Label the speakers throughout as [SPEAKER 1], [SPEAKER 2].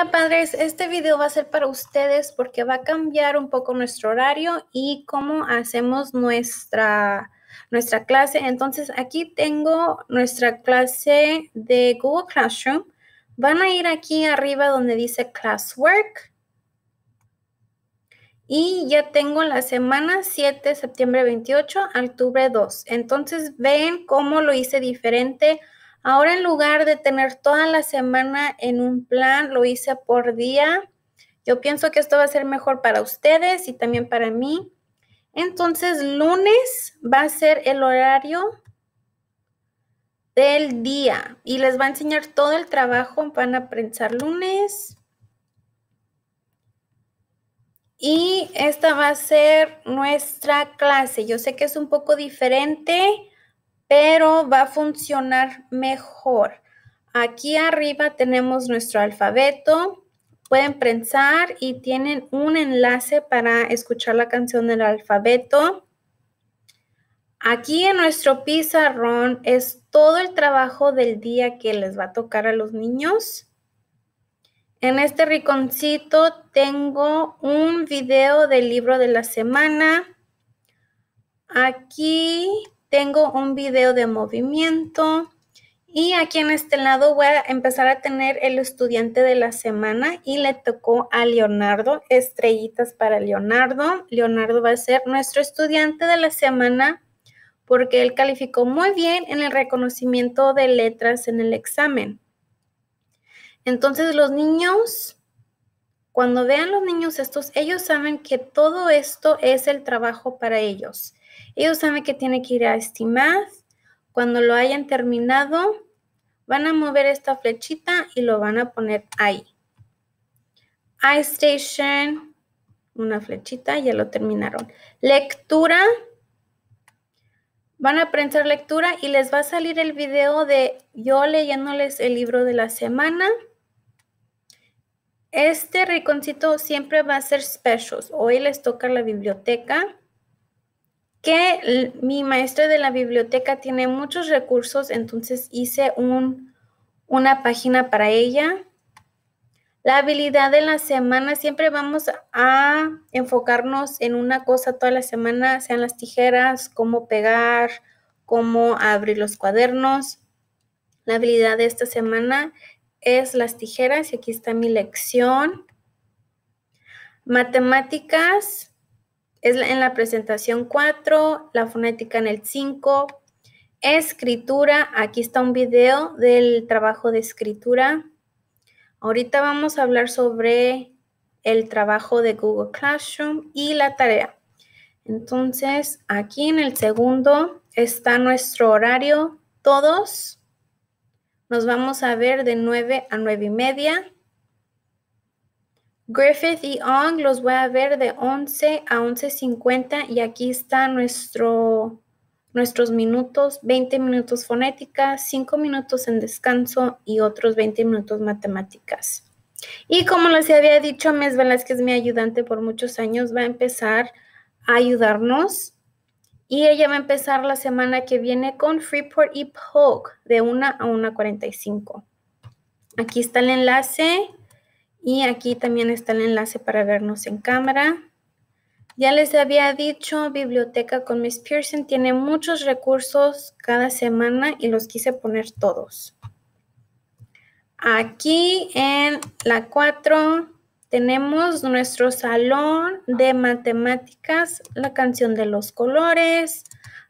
[SPEAKER 1] Hola padres, este video va a ser para ustedes porque va a cambiar un poco nuestro horario y cómo hacemos nuestra, nuestra clase. Entonces aquí tengo nuestra clase de Google Classroom. Van a ir aquí arriba donde dice Classwork. Y ya tengo la semana 7, septiembre 28 octubre 2. Entonces ven cómo lo hice diferente Ahora en lugar de tener toda la semana en un plan, lo hice por día. Yo pienso que esto va a ser mejor para ustedes y también para mí. Entonces, lunes va a ser el horario del día y les va a enseñar todo el trabajo. Van a prensar lunes. Y esta va a ser nuestra clase. Yo sé que es un poco diferente pero va a funcionar mejor. Aquí arriba tenemos nuestro alfabeto. Pueden prensar y tienen un enlace para escuchar la canción del alfabeto. Aquí en nuestro pizarrón es todo el trabajo del día que les va a tocar a los niños. En este riconcito tengo un video del libro de la semana. Aquí tengo un video de movimiento. Y aquí en este lado voy a empezar a tener el estudiante de la semana y le tocó a Leonardo, estrellitas para Leonardo. Leonardo va a ser nuestro estudiante de la semana porque él calificó muy bien en el reconocimiento de letras en el examen. Entonces los niños cuando vean los niños estos, ellos saben que todo esto es el trabajo para ellos. Ellos saben que tienen que ir a estimar. Cuando lo hayan terminado, van a mover esta flechita y lo van a poner ahí. station, una flechita, ya lo terminaron. Lectura, van a aprender lectura y les va a salir el video de yo leyéndoles el libro de la semana. Este rinconcito siempre va a ser special. Hoy les toca la biblioteca, que mi maestra de la biblioteca tiene muchos recursos, entonces hice una página para ella. La habilidad de la semana, siempre vamos a enfocarnos en una cosa toda la semana, sean las tijeras, cómo pegar, cómo abrir los cuadernos. La habilidad de esta semana es las tijeras y aquí está mi lección. Matemáticas es en la presentación 4, la fonética en el 5, escritura, aquí está un video del trabajo de escritura. Ahorita vamos a hablar sobre el trabajo de Google Classroom y la tarea. Entonces, aquí en el segundo está nuestro horario, todos nos vamos a ver de 9 a nueve y media. Griffith y Ong los voy a ver de 11 a 11.50 y aquí están nuestros minutos, 20 minutos fonética, 5 minutos en descanso y otros 20 minutos matemáticas. Y como les había dicho, Mes Velázquez, mi ayudante por muchos años, va a empezar a ayudarnos y ella va a empezar la semana que viene con Freeport y Polk de 1 a 1.45. Aquí está el enlace y aquí también está el enlace para vernos en cámara. Ya les había dicho, Biblioteca con Miss Pearson tiene muchos recursos cada semana y los quise poner todos. Aquí en la 4 tenemos nuestro salón de matemáticas, la canción de los colores,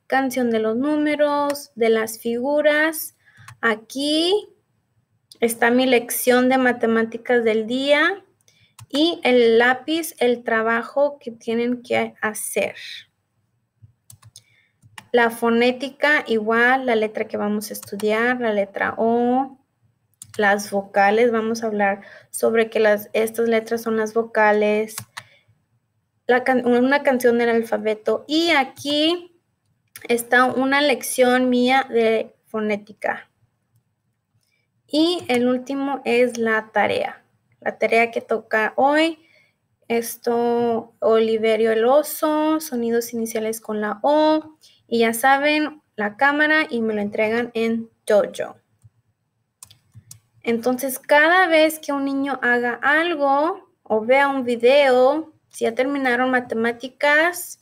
[SPEAKER 1] canción de los números, de las figuras. Aquí está mi lección de matemáticas del día y el lápiz, el trabajo que tienen que hacer. La fonética igual, la letra que vamos a estudiar, la letra O, las vocales, vamos a hablar sobre que estas letras son las vocales, una canción del alfabeto y aquí está una lección mía de fonética. Y el último es la tarea. La tarea que toca hoy, esto, Oliverio el oso, sonidos iniciales con la O. Y ya saben, la cámara y me lo entregan en Dojo. Entonces, cada vez que un niño haga algo o vea un video, si ya terminaron matemáticas,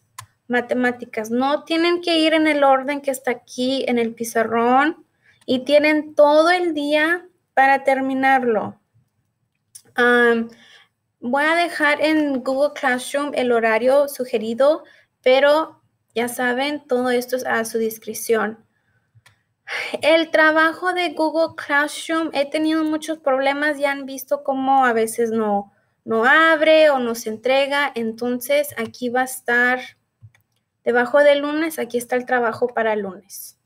[SPEAKER 1] matemáticas, no tienen que ir en el orden que está aquí en el pizarrón y tienen todo el día para terminarlo. voy a dejar en Google Classroom el horario sugerido, pero ya saben, todo esto es a su discreción. El trabajo de Google Classroom, he tenido muchos problemas, ya han visto cómo a veces no, abre o no se entrega, entonces aquí va a estar, debajo de lunes, aquí está el trabajo para lunes.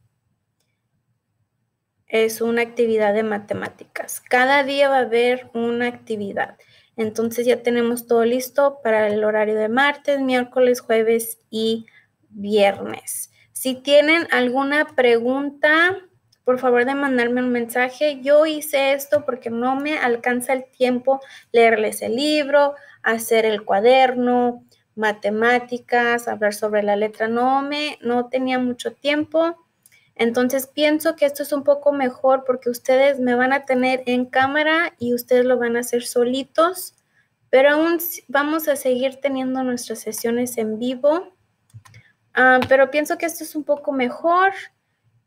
[SPEAKER 1] Es una actividad de matemáticas. Cada día va a haber una actividad. Entonces ya tenemos todo listo para el horario de martes, miércoles, jueves y viernes. Si tienen alguna pregunta, por favor de mandarme un mensaje. Yo hice esto porque no me alcanza el tiempo leerles el libro, hacer el cuaderno, matemáticas, hablar sobre la letra. No me, no tenía mucho tiempo. Entonces pienso que esto es un poco mejor porque ustedes me van a tener en cámara y ustedes lo van a hacer solitos, pero aún vamos a seguir teniendo nuestras sesiones en vivo. Ah, pero pienso que esto es un poco mejor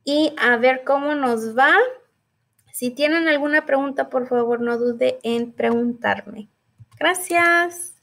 [SPEAKER 1] y a ver cómo nos va. Si tienen alguna pregunta, por favor, no dude en preguntarme. Gracias.